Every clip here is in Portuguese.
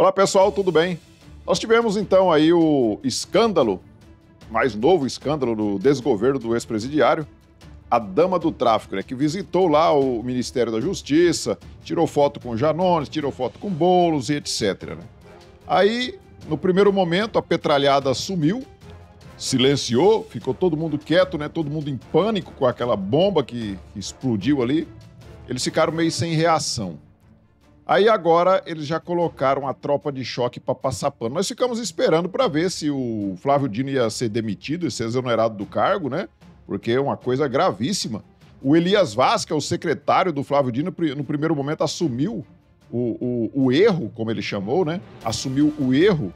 Olá pessoal, tudo bem? Nós tivemos então aí o escândalo, mais novo escândalo do desgoverno do ex-presidiário, a dama do tráfico, né, que visitou lá o Ministério da Justiça, tirou foto com Janones, tirou foto com Bolos e etc. Né? Aí, no primeiro momento, a petralhada sumiu, silenciou, ficou todo mundo quieto, né, todo mundo em pânico com aquela bomba que explodiu ali. Eles ficaram meio sem reação. Aí agora eles já colocaram a tropa de choque para passar pano. Nós ficamos esperando para ver se o Flávio Dino ia ser demitido e ser exonerado do cargo, né? Porque é uma coisa gravíssima. O Elias Vaz, que é o secretário do Flávio Dino, no primeiro momento assumiu o, o, o erro, como ele chamou, né? Assumiu o erro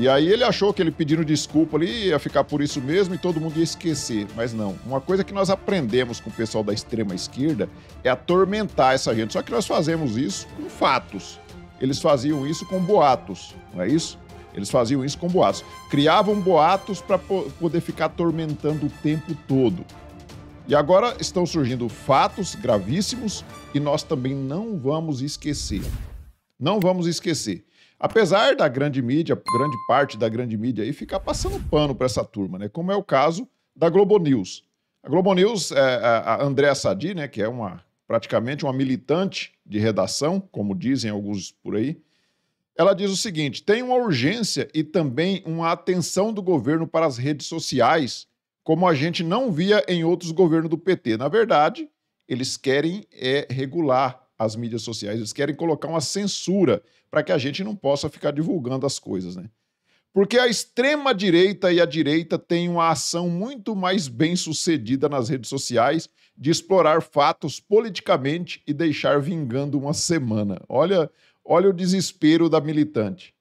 e aí ele achou que ele pedindo desculpa ali ia ficar por isso mesmo e todo mundo ia esquecer. Mas não. Uma coisa que nós aprendemos com o pessoal da extrema esquerda é atormentar essa gente. Só que nós fazemos isso com fatos. Eles faziam isso com boatos, não é isso? Eles faziam isso com boatos. Criavam boatos para poder ficar atormentando o tempo todo. E agora estão surgindo fatos gravíssimos e nós também não vamos esquecer. Não vamos esquecer. Apesar da grande mídia, grande parte da grande mídia aí ficar passando pano para essa turma, né? Como é o caso da Globo News. A Globo News, é, é, a Andréa Sadi, né, que é uma praticamente uma militante de redação, como dizem alguns por aí, ela diz o seguinte: tem uma urgência e também uma atenção do governo para as redes sociais, como a gente não via em outros governos do PT. Na verdade, eles querem é regular as mídias sociais. Eles querem colocar uma censura para que a gente não possa ficar divulgando as coisas, né? Porque a extrema direita e a direita têm uma ação muito mais bem sucedida nas redes sociais de explorar fatos politicamente e deixar vingando uma semana. Olha, olha o desespero da militante.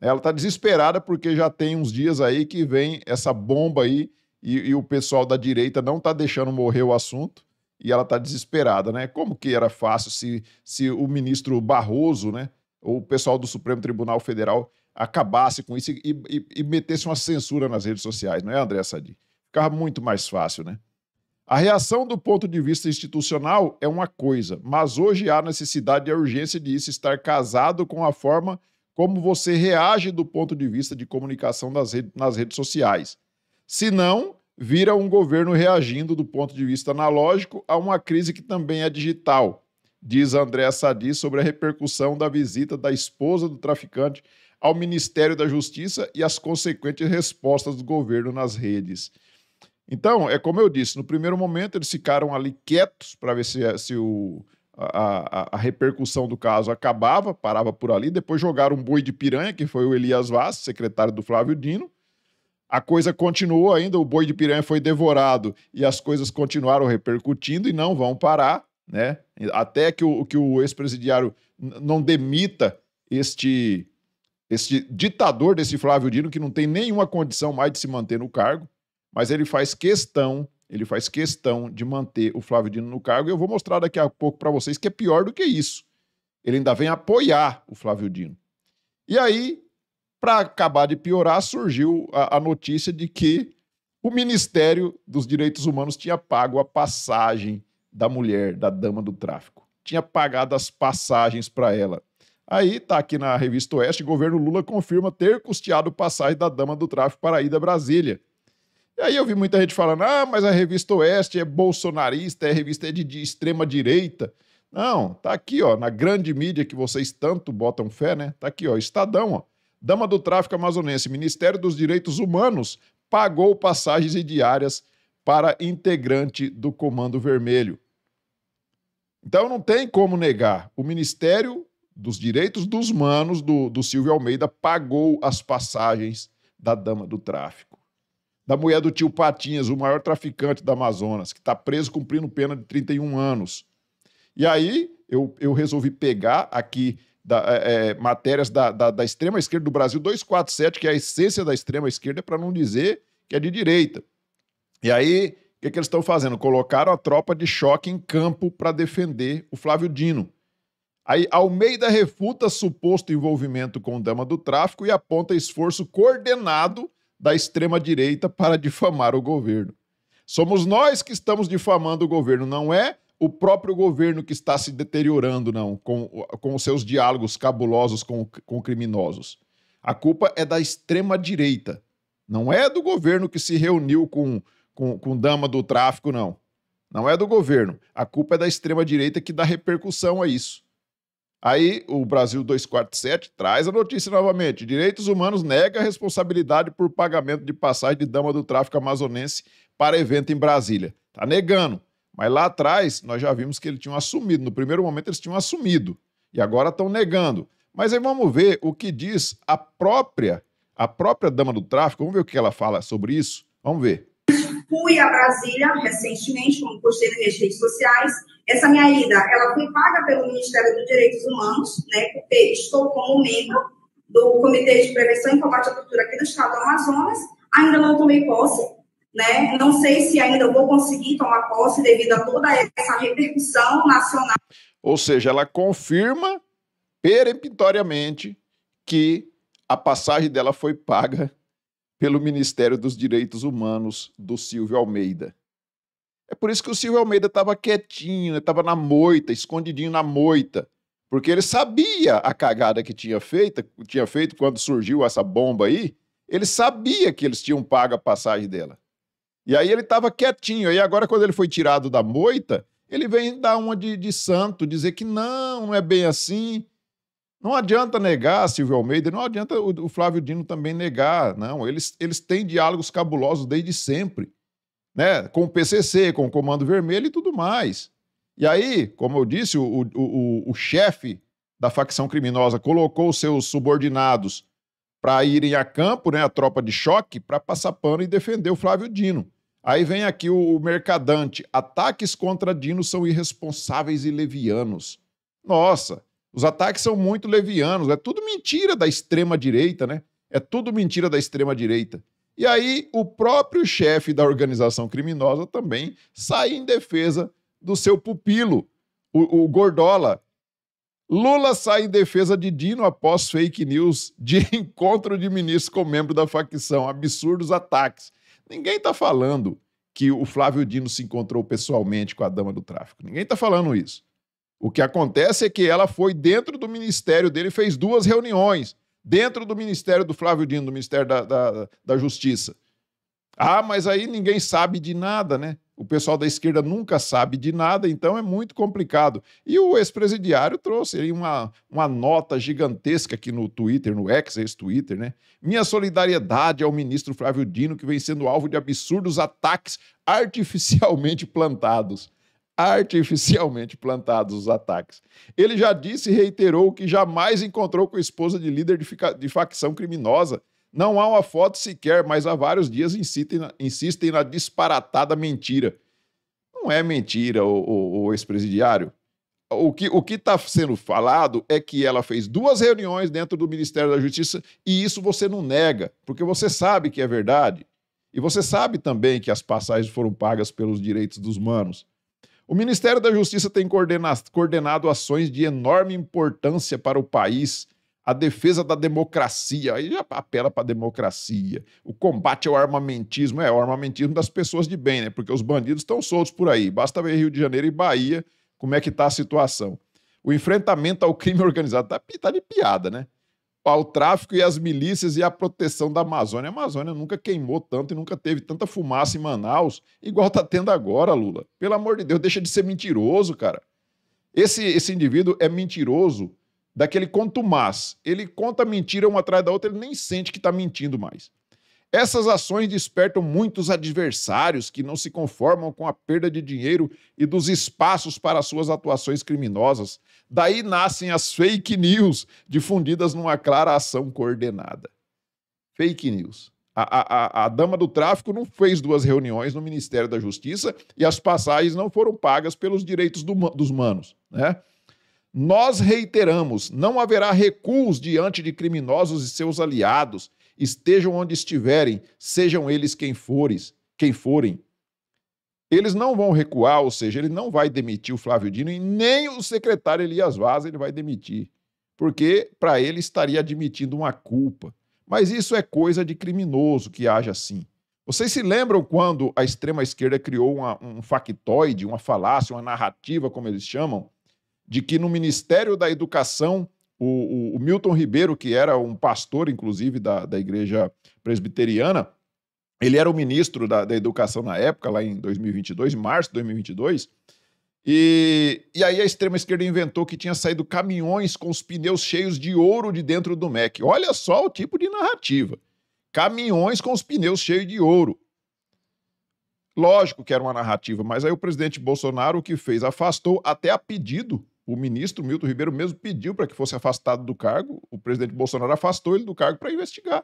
Ela está desesperada porque já tem uns dias aí que vem essa bomba aí e, e o pessoal da direita não está deixando morrer o assunto e ela está desesperada, né? Como que era fácil se, se o ministro Barroso, né, ou o pessoal do Supremo Tribunal Federal acabasse com isso e, e, e metesse uma censura nas redes sociais, não é, André Sadi? Ficava muito mais fácil, né? A reação do ponto de vista institucional é uma coisa, mas hoje há necessidade e urgência de isso estar casado com a forma como você reage do ponto de vista de comunicação nas redes, nas redes sociais. Se não, vira um governo reagindo do ponto de vista analógico a uma crise que também é digital, diz André Sadi sobre a repercussão da visita da esposa do traficante ao Ministério da Justiça e as consequentes respostas do governo nas redes. Então, é como eu disse, no primeiro momento eles ficaram ali quietos para ver se, se o, a, a, a, repercussão do caso acabava, parava por ali, depois jogaram um boi de piranha, que foi o Elias Vaz, secretário do Flávio Dino, a coisa continuou ainda, o boi de piranha foi devorado e as coisas continuaram repercutindo e não vão parar, né? Até que o, que o ex-presidiário não demita este, este ditador desse Flávio Dino, que não tem nenhuma condição mais de se manter no cargo, mas ele faz questão, ele faz questão de manter o Flávio Dino no cargo. E eu vou mostrar daqui a pouco para vocês que é pior do que isso. Ele ainda vem apoiar o Flávio Dino. E aí, para acabar de piorar, surgiu a, a, notícia de que o Ministério dos Direitos Humanos tinha pago a passagem da mulher, da dama do tráfico. Tinha pagado as passagens para ela. Aí tá aqui na revista Oeste, governo Lula confirma ter custeado passagem da dama do tráfico para a ida Brasília. E aí eu vi muita gente falando: "Ah, mas a revista Oeste é bolsonarista, é revista é de, de extrema direita". Não, tá aqui, ó, na grande mídia que vocês tanto botam fé, né? Tá aqui, ó, Estadão, ó. Dama do Tráfico Amazonense, Ministério dos Direitos Humanos, pagou passagens e diárias para integrante do Comando Vermelho. Então não tem como negar. O Ministério dos Direitos dos Humanos, do, do Silvio Almeida, pagou as passagens da Dama do Tráfico. Da mulher do tio Patinhas, o maior traficante da Amazonas, que está preso cumprindo pena de 31 anos. E aí eu, eu resolvi pegar aqui da, é, é, matérias da, da, da extrema esquerda do Brasil 247, que é a essência da extrema esquerda, para não dizer que é de direita. E aí, o que, que eles estão fazendo? Colocaram a tropa de choque em campo para defender o Flávio Dino. Aí, Almeida refuta suposto envolvimento com o Dama do Tráfico e aponta esforço coordenado da extrema-direita para difamar o governo. Somos nós que estamos difamando o governo, não é o próprio governo que está se deteriorando, não, com, com os seus diálogos cabulosos com, com criminosos. A culpa é da extrema-direita. Não é do governo que se reuniu com, com, com dama do tráfico, não. Não é do governo. A culpa é da extrema-direita que dá repercussão a isso. Aí o Brasil 247 traz a notícia novamente. Direitos Humanos nega a responsabilidade por pagamento de passagem de dama do tráfico amazonense para evento em Brasília. Tá negando. Mas lá atrás, nós já vimos que eles tinham assumido. No primeiro momento, eles tinham assumido. E agora estão negando. Mas aí vamos ver o que diz a própria, a própria dama do tráfico. Vamos ver o que ela fala sobre isso. Vamos ver. Fui a Brasília recentemente, como postei nas minhas redes sociais. Essa minha ida, ela foi paga pelo Ministério dos Direitos Humanos, né? Porque estou como membro do Comitê de Prevenção e Combate à Tortura aqui do Estado do Amazonas. Ainda não tomei posse, né? Não sei se ainda eu vou conseguir tomar posse devido a toda essa repercussão nacional. Ou seja, ela confirma peremptoriamente que a passagem dela foi paga pelo Ministério dos Direitos Humanos do Silvio Almeida. É por isso que o Silvio Almeida estava quietinho, estava né? na moita, escondidinho na moita, porque ele sabia a cagada que tinha feito, tinha feito quando surgiu essa bomba aí. Ele sabia que eles tinham pago a passagem dela. E aí ele estava quietinho. E agora, quando ele foi tirado da moita, ele vem dar uma de, de santo, dizer que não, não é bem assim. Não adianta negar, Silvio Almeida, não adianta o, o Flávio Dino também negar, não. Eles, eles têm diálogos cabulosos desde sempre, né? Com o PCC, com o Comando Vermelho e tudo mais. E aí, como eu disse, o, o, o, o chefe da facção criminosa colocou seus subordinados para irem a campo, né, a tropa de choque, para passar pano e defender o Flávio Dino. Aí vem aqui o mercadante. Ataques contra Dino são irresponsáveis e levianos. Nossa, os ataques são muito levianos. É tudo mentira da extrema-direita, né? É tudo mentira da extrema-direita. E aí, o próprio chefe da organização criminosa também sai em defesa do seu pupilo, o, o Gordola. Lula sai em defesa de Dino após fake news de encontro de ministros com membro da facção. Absurdos ataques. Ninguém está falando que o Flávio Dino se encontrou pessoalmente com a dama do tráfico. Ninguém está falando isso. O que acontece é que ela foi dentro do ministério dele, fez duas reuniões dentro do ministério do Flávio Dino, do Ministério da, da, da Justiça. Ah, mas aí ninguém sabe de nada, né? O pessoal da esquerda nunca sabe de nada, então é muito complicado. E o ex-presidiário trouxe aí uma, uma nota gigantesca aqui no Twitter, no ex, twitter né? Minha solidariedade ao ministro Flávio Dino, que vem sendo alvo de absurdos ataques artificialmente plantados. Artificialmente plantados os ataques. Ele já disse e reiterou que jamais encontrou com a esposa de líder de, de facção criminosa não há uma foto sequer, mas há vários dias insistem na, insistem na disparatada mentira. Não é mentira, o, o, o ex-presidiário. O que o está sendo falado é que ela fez duas reuniões dentro do Ministério da Justiça e isso você não nega, porque você sabe que é verdade. E você sabe também que as passagens foram pagas pelos direitos dos manos. O Ministério da Justiça tem coordenado ações de enorme importância para o país a defesa da democracia, aí já apela para a democracia. O combate ao armamentismo, é o armamentismo das pessoas de bem, né? Porque os bandidos estão soltos por aí. Basta ver Rio de Janeiro e Bahia, como é que está a situação. O enfrentamento ao crime organizado está tá de piada, né? Ao tráfico e às milícias e à proteção da Amazônia. A Amazônia nunca queimou tanto e nunca teve tanta fumaça em Manaus, igual está tendo agora, Lula. Pelo amor de Deus, deixa de ser mentiroso, cara. Esse, esse indivíduo é mentiroso daquele conto mas Ele conta mentira uma atrás da outra, ele nem sente que está mentindo mais. Essas ações despertam muitos adversários que não se conformam com a perda de dinheiro e dos espaços para suas atuações criminosas. Daí nascem as fake news, difundidas numa clara ação coordenada. Fake news. A, a, a, a dama do tráfico não fez duas reuniões no Ministério da Justiça e as passagens não foram pagas pelos direitos do, dos manos, né? Nós reiteramos: não haverá recuos diante de criminosos e seus aliados, estejam onde estiverem, sejam eles quem fores, quem forem. Eles não vão recuar, ou seja, ele não vai demitir o Flávio Dino e nem o secretário Elias Vaz ele vai demitir, porque para ele estaria admitindo uma culpa. Mas isso é coisa de criminoso que haja assim. Vocês se lembram quando a extrema esquerda criou uma, um factoide, uma falácia, uma narrativa, como eles chamam, de que no Ministério da Educação, o, o, o Milton Ribeiro, que era um pastor, inclusive, da, da Igreja Presbiteriana, ele era o ministro da, da Educação na época, lá em 2022, março de 2022, e, e, aí a extrema-esquerda inventou que tinha saído caminhões com os pneus cheios de ouro de dentro do MEC. Olha só o tipo de narrativa. Caminhões com os pneus cheios de ouro. Lógico que era uma narrativa, mas aí o presidente Bolsonaro o que fez? Afastou até a pedido o ministro Milton Ribeiro mesmo pediu para que fosse afastado do cargo. O presidente Bolsonaro afastou ele do cargo para investigar.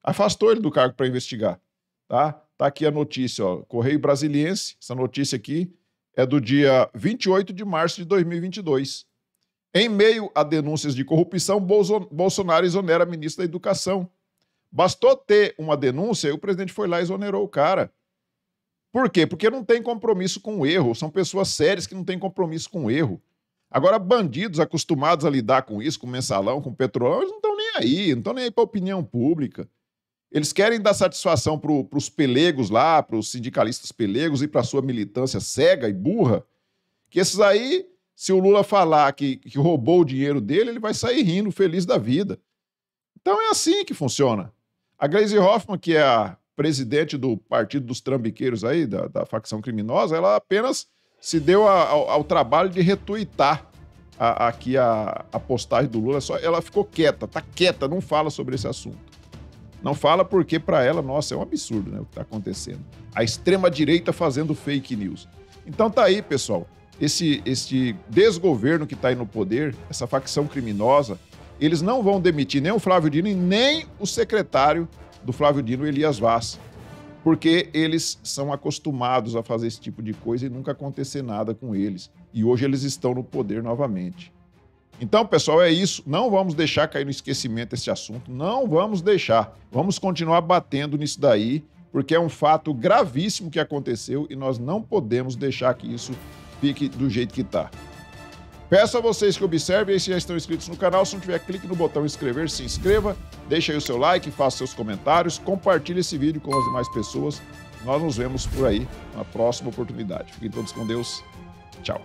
Afastou ele do cargo para investigar. Tá? tá aqui a notícia, ó. Correio Brasiliense. Essa notícia aqui é do dia 28 de março de 2022. Em meio a denúncias de corrupção, Bolsonaro exonera a ministra da Educação. Bastou ter uma denúncia e o presidente foi lá e exonerou o cara. Por quê? Porque não tem compromisso com o erro. São pessoas sérias que não têm compromisso com o erro. Agora, bandidos acostumados a lidar com isso, com mensalão, com petrolão, eles não estão nem aí, não estão nem aí para a opinião pública. Eles querem dar satisfação para os pelegos lá, para os sindicalistas pelegos e para a sua militância cega e burra, que esses aí, se o Lula falar que, que roubou o dinheiro dele, ele vai sair rindo, feliz da vida. Então é assim que funciona. A Grace Hoffman, que é a presidente do Partido dos Trambiqueiros aí, da, da facção criminosa, ela apenas se deu ao, ao trabalho de retuitar a, aqui a, a, postagem do Lula. Só, ela ficou quieta, tá quieta, não fala sobre esse assunto. Não fala porque para ela, nossa, é um absurdo né, o que está acontecendo. A extrema direita fazendo fake news. Então tá aí, pessoal. Esse, esse desgoverno que está aí no poder, essa facção criminosa, eles não vão demitir nem o Flávio Dino e nem o secretário do Flávio Dino, Elias Vaz porque eles são acostumados a fazer esse tipo de coisa e nunca acontecer nada com eles. E hoje eles estão no poder novamente. Então, pessoal, é isso. Não vamos deixar cair no esquecimento esse assunto. Não vamos deixar. Vamos continuar batendo nisso daí, porque é um fato gravíssimo que aconteceu e nós não podemos deixar que isso fique do jeito que está. Peço a vocês que observem se já estão inscritos no canal. Se não tiver, clique no botão inscrever, se inscreva, deixe aí o seu like, faça seus comentários, compartilhe esse vídeo com as demais pessoas. Nós nos vemos por aí na próxima oportunidade. Fiquem todos com Deus. Tchau.